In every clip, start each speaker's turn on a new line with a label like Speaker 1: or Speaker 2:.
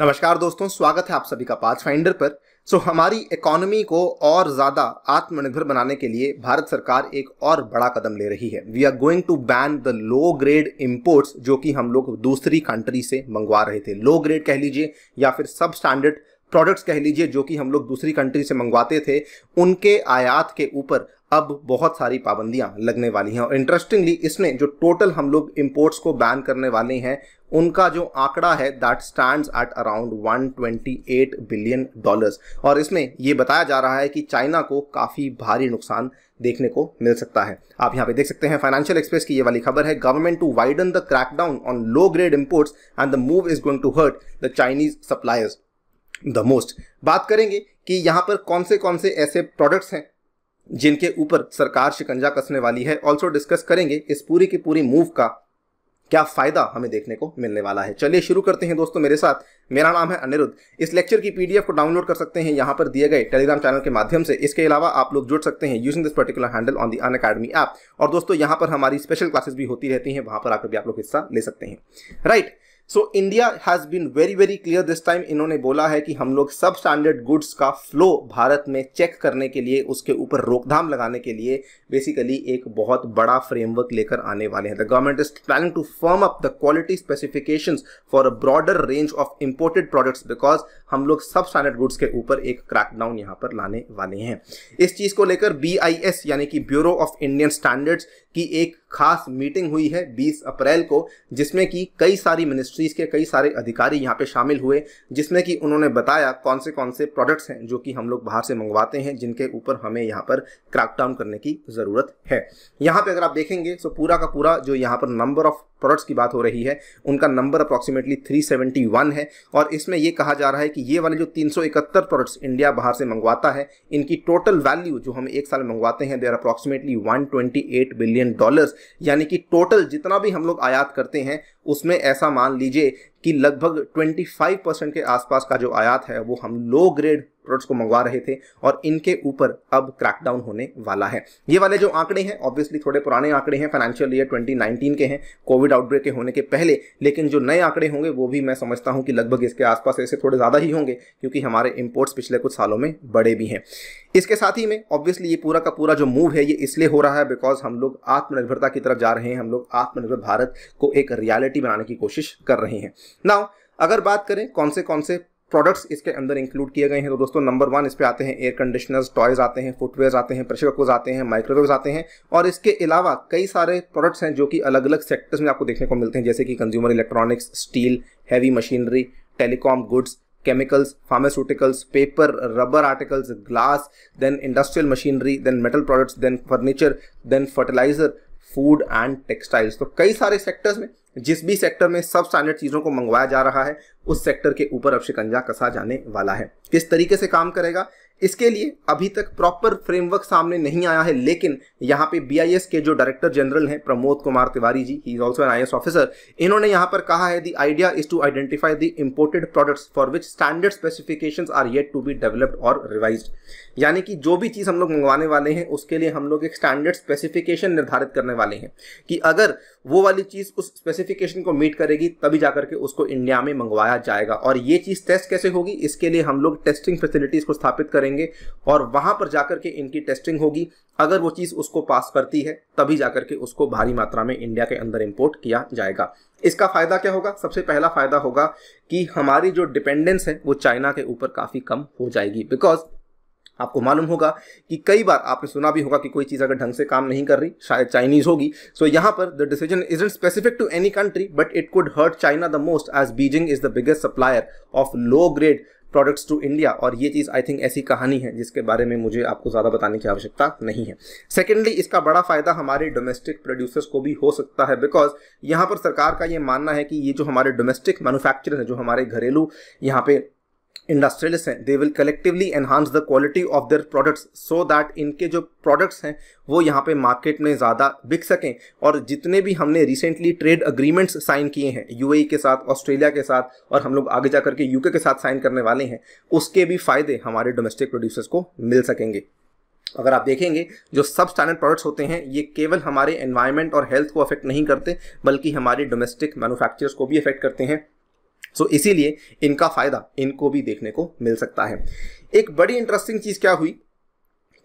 Speaker 1: नमस्कार दोस्तों स्वागत है आप सभी का पाथ फाइंडर पर सो हमारी इकोनॉमी को और ज़्यादा आत्मनिर्भर बनाने के लिए भारत सरकार एक और बड़ा कदम ले रही है we are going to ban the low grade imports जो कि हम लोग दूसरी कंट्री से मंगवा रहे थे लो ग्रेड कह लीजिए या फिर सब स्टैंडर्ड प्रोडक्ट्स कह लीजिए जो कि हम लोग दूसरी कंट्री से मंगवाते थे उनके आयात के ऊपर अब बहुत सारी पाबंदियां लगने वाली हैं और इंटरेस्टिंगली इसमें जो टोटल हम लोग इम्पोर्ट्स को बैन करने वाले हैं उनका जो आंकड़ा है that stand at around 128 billion dollars और इसमें ये बताया जा रहा है कि चाइना को काफ़ी भारी नुकसान देखने को मिल सकता है आप यहाँ पे देख सकते हैं फाइनेंशियल एक्सप्रेस की ये वाली खबर है government to widen the crackdown on low grade imports and the move is going to hurt the Chinese suppliers the most बात करेंगे कि यहाँ पर कौन से कौन से ऐसे प्रोडक्ट्स हैं जिनके ऊपर सरकार शिकंजा कसने वाली है ऑल्सो डिस्कस करेंगे इस पूरी की पूरी मूव का क्या फायदा हमें देखने को मिलने वाला है चलिए शुरू करते हैं दोस्तों मेरे साथ मेरा नाम है अनिरुद्ध इस लेक्चर की पीडीएफ को डाउनलोड कर सकते हैं यहाँ पर दिए गए टेलीग्राम चैनल के माध्यम से इसके अलावा आप लोग जुड़ सकते हैं using this particular handle on the Unacademy app और दोस्तों यहाँ पर हमारी स्पेशल क्लासेस भी होती रहती हैं वहाँ पर आकर भी आप लोग हिस्सा ले सकते हैं right right. So India has been very very clear this time इन्होंने बोला है कि हम लोग सब स्टैंडर्ड गुड्स का फ्लो भारत में चेक करने के लिए उसके ऊपर रोकथाम लगाने के लिए बेसिकली एक बहुत बड़ा फ्रेमवर्क लेकर आने वाले हैं the government is planning to firm up the quality specifications for a broader range of imported products because हम लोग सब स्टैंडर्ड गुड्स के ऊपर एक क्रैकडाउन यहाँ पर लाने वाले हैं इस चीज़ को लेकर बी यानी कि ब्यूरो ऑफ इंडियन स्टैंडर्ड्स की एक खास मीटिंग हुई है 20 अप्रैल को जिसमें कि कई सारी मिनिस्ट्रीज़ के कई सारे अधिकारी यहाँ पे शामिल हुए जिसमें कि उन्होंने बताया कौन से कौन से प्रोडक्ट्स हैं जो कि हम लोग बाहर से मंगवाते हैं जिनके ऊपर हमें यहाँ पर क्रैकडाउन करने की ज़रूरत है यहाँ पे अगर आप देखेंगे तो पूरा का पूरा जो यहाँ पर नंबर ऑफ प्रोडक्ट्स की बात हो रही है उनका नंबर अप्रॉक्सीमेटली 371 है और इसमें ये कहा जा रहा है कि ये वाले जो 371 प्रोडक्ट्स इंडिया बाहर से मंगवाता है इनकी टोटल वैल्यू जो हम एक साल मंगवाते हैं देर अप्रॉक्सीमेटली 128 बिलियन डॉलर्स यानी कि टोटल जितना भी हम लोग आयात करते हैं उसमें ऐसा मान लीजिए कि लगभग 25 परसेंट के आसपास का जो आयात है वो हम लो ग्रेड प्रोडक्ट्स को मंगवा रहे थे और इनके ऊपर अब क्रैकडाउन होने वाला है ये वाले जो आंकड़े हैं ऑब्वियसली थोड़े पुराने आंकड़े हैं फाइनेंशियल ईयर 2019 के हैं कोविड आउटब्रेक के होने के पहले लेकिन जो नए आंकड़े होंगे वो भी मैं समझता हूँ कि लगभग इसके आसपास ऐसे थोड़े ज़्यादा ही होंगे क्योंकि हमारे इम्पोर्ट्स पिछले कुछ सालों में बड़े भी हैं इसके साथ ही में ऑब्वियसली ये पूरा का पूरा जो मूव है ये इसलिए हो रहा है बिकॉज हम लोग आत्मनिर्भरता की तरफ जा रहे हैं हम लोग आत्मनिर्भर भारत को एक रियलिटी बनाने की कोशिश कर रहे हैं नाउ अगर बात करें कौन से कौन से प्रोडक्ट्स इसके अंदर इंक्लूड किए गए हैं तो दोस्तों नंबर वन इस पे आते हैं एयर कंडीशनर्स टॉयज़ आते हैं फुटवेयर आते हैं प्रेशर कुकर्स आते हैं माइक्रोवेव्स आते हैं और इसके अलावा कई सारे प्रोडक्ट्स हैं जो कि अलग अलग सेक्टर्स में आपको देखने को मिलते हैं जैसे कि consumer electronics steel heavy machinery telecom goods chemicals pharmaceuticals paper rubber articles glass then industrial machinery then metal products then furniture then fertiliser food and textiles तो कई सारे सेक्टर्स में जिस भी सेक्टर में सब स्टैंडर्ड चीज़ों को मंगवाया जा रहा है उस सेक्टर के ऊपर अब शिकंजा कसा जाने वाला है किस तरीके से काम करेगा इसके लिए अभी तक प्रॉपर फ्रेमवर्क सामने नहीं आया है लेकिन यहाँ पे बी के जो डायरेक्टर जनरल हैं Pramod Kumar Tiwari ji he is also an I officer इन्होंने यहाँ पर कहा है the idea is to identify the imported products for which standard specification are yet to be developed और रिवाइज यानी कि जो भी चीज़ हम लोग मंगवाने वाले हैं उसके लिए हम लोग एक स्टैंडर्ड स्पेसिफिकेशन निर्धारित करने वाले हैं कि अगर वो वाली चीज़ उस स्पेसिफिकेशन को मीट करेगी तभी जाकर के उसको इंडिया में मंगवाया जाएगा और ये चीज़ टेस्ट कैसे होगी इसके लिए हम लोग टेस्टिंग फैसिलिटीज़ को स्थापित करेंगे करेंगे और वहां पर जाकर के इनकी टेस्टिंग होगी अगर वो चीज़ उसको पास करती है तभी जाकर के उसको भारी मात्रा में इंडिया के अंदर इंपोर्ट किया जाएगा इसका फ़ायदा क्या होगा सबसे पहला फ़ायदा होगा कि हमारी जो डिपेंडेंस है वो चाइना के ऊपर काफ़ी कम हो जाएगी बिकॉज आपको मालूम होगा कि कई बार आपने सुना भी होगा कि कोई चीज़ अगर ढंग से काम नहीं कर रही शायद चाइनीज होगी सो so, यहाँ पर the decision is in specific to any country but it could hurt China the most as Beijing is the biggest supplier of low grade products to India और ये चीज़ आई थिंक ऐसी कहानी है जिसके बारे में मुझे आपको ज़्यादा बताने की आवश्यकता नहीं है सेकेंडली इसका बड़ा फ़ायदा हमारे डोमेस्टिक प्रोड्यूसर्स को भी हो सकता है बिकॉज यहाँ पर सरकार का ये मानना है कि ये जो हमारे डोमेस्टिक मैनुफैक्चर हैं जो हमारे घरेलू यहाँ पे इंडस्ट्रियलिस्ट हैं they will collectively enhance the quality of their products so that इनके जो प्रोडक्ट्स हैं वो यहाँ पे मार्केट में ज़्यादा बिक सकें और जितने भी हमने रिसेंटली ट्रेड अग्रीमेंट्स साइन किए हैं यूएई e के साथ ऑस्ट्रेलिया के साथ और हम लोग आगे जा करके यूके के साथ साइन करने वाले हैं उसके भी फ़ायदे हमारे डोमेस्टिक प्रोड्यूसर्स को मिल सकेंगे अगर आप देखेंगे जो सब स्टैंडर्ड प्रोडक्ट्स होते हैं ये केवल हमारे एनवायरनमेंट और हेल्थ को अफेक्ट नहीं करते बल्कि हमारे डोमेस्टिक मैन्युफैक्चरर्स को भी अफेक्ट करते हैं सो इसीलिए इनका फ़ायदा इनको भी देखने को मिल सकता है एक बड़ी इंटरेस्टिंग चीज़ क्या हुई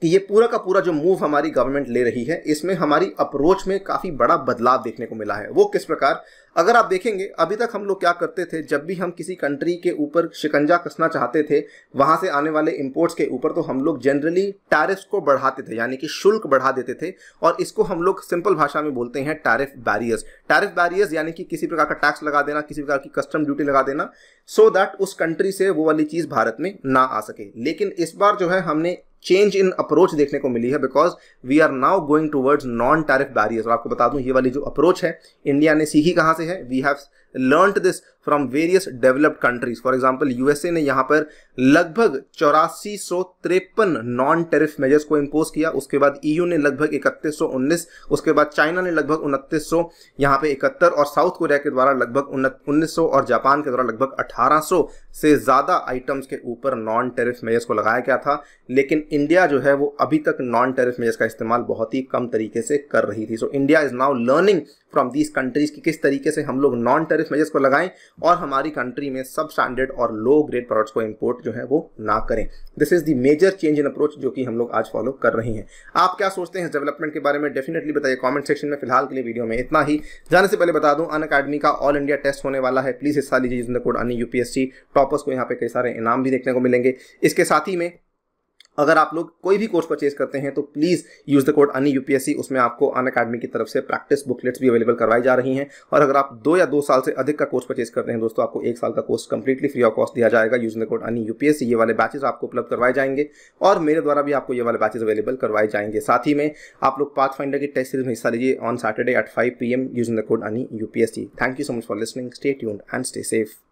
Speaker 1: कि ये पूरा का पूरा जो मूव हमारी गवर्नमेंट ले रही है इसमें हमारी अप्रोच में काफ़ी बड़ा बदलाव देखने को मिला है वो किस प्रकार अगर आप देखेंगे अभी तक हम लोग क्या करते थे जब भी हम किसी कंट्री के ऊपर शिकंजा कसना चाहते थे वहाँ से आने वाले इम्पोर्ट्स के ऊपर तो हम लोग जनरली टैरिफ को बढ़ाते थे यानी कि शुल्क बढ़ा देते थे और इसको हम लोग सिंपल भाषा में बोलते हैं टैरिफ बैरियर्स टैरिफ बैरियर्स यानी कि किसी प्रकार का टैक्स लगा देना किसी प्रकार की कस्टम ड्यूटी लगा देना सो so दैट उस कंट्री से वो वाली चीज़ भारत में ना आ सके लेकिन इस बार जो है हमने चेंज इन अप्रोच देखने को मिली है because we are now going towards non tariff barrier आपको बता दूं ये वाली जो अप्रोच है इंडिया ने सीखी कहाँ से है we have learn this from various developed countries for example USA ने यहाँ पर लगभग चौरासी सौ तिरपन नॉन टेरिफ मेजर्स को इम्पोज किया उसके बाद ईयू e ने लगभग इकतीस सौ उन्नीस उसके बाद चाइना ने लगभग उनतीस सौ यहाँ पे इकहत्तर और साउथ कोरिया के द्वारा लगभग उन्नीस सौ और जापान के द्वारा लगभग अठारह सौ से ज्यादा आइटम्स के ऊपर नॉन टेरिफ मेजर्स को लगाया गया था लेकिन इंडिया जो है वो अभी तक नॉन टेरिफ मेजर्स का इस्तेमाल बहुत ही कम तरीके से कर रही थी so India is now learning from these countries कि किस तरीके से हम लोग नॉन टेरिफ मेजर्स को लगाएं और हमारी कंट्री में सब स्टैंडर्ड और लो ग्रेड प्रोडक्ट्स को इम्पोर्ट जो है वो ना करें this is the major change in approach जो कि हम लोग आज फॉलो कर रहे हैं आप क्या सोचते हैं डेवलपमेंट के बारे में डेफिनेटली बताइए कॉमेंट सेक्शन में फिलहाल के लिए वीडियो में इतना ही जाने से पहले बता दूँ अन अकेडमी का ऑल इंडिया टेस्ट होने वाला है प्लीज़ हिस्सा लीजिए जिसने कोड अन यूपीएससी टॉपर्स को यहाँ पे कई सारे इनाम भी देखने को मिलेंगे इसके साथ ही में अगर आप लोग कोई भी कोर्स परचेज करते हैं तो please use the code uni UPSC उसमें आपको अन अकेडमी की तरफ से प्रैक्टिस बुकलेट्स भी अवेलेबल करवाई जा रही हैं और अगर आप दो या दो साल से अधिक का कोर्स परचेज करते हैं दोस्तों आपको एक साल का course completely free of cost दिया जाएगा use the code uni UPSC ये वाले बैचेज आपको उपलब्ध करवाए जाएंगे और मेरे द्वारा भी आपको ये वाले बैचेज अवेलेबल करवाए जाएंगे साथ ही में आप लोग पाथ फाइंडर की टेस्ट सीरीज में हिस्सा लीजिए on Saturday at five P M use the code uni UPSC thank you so much for listening stay tuned and stay safe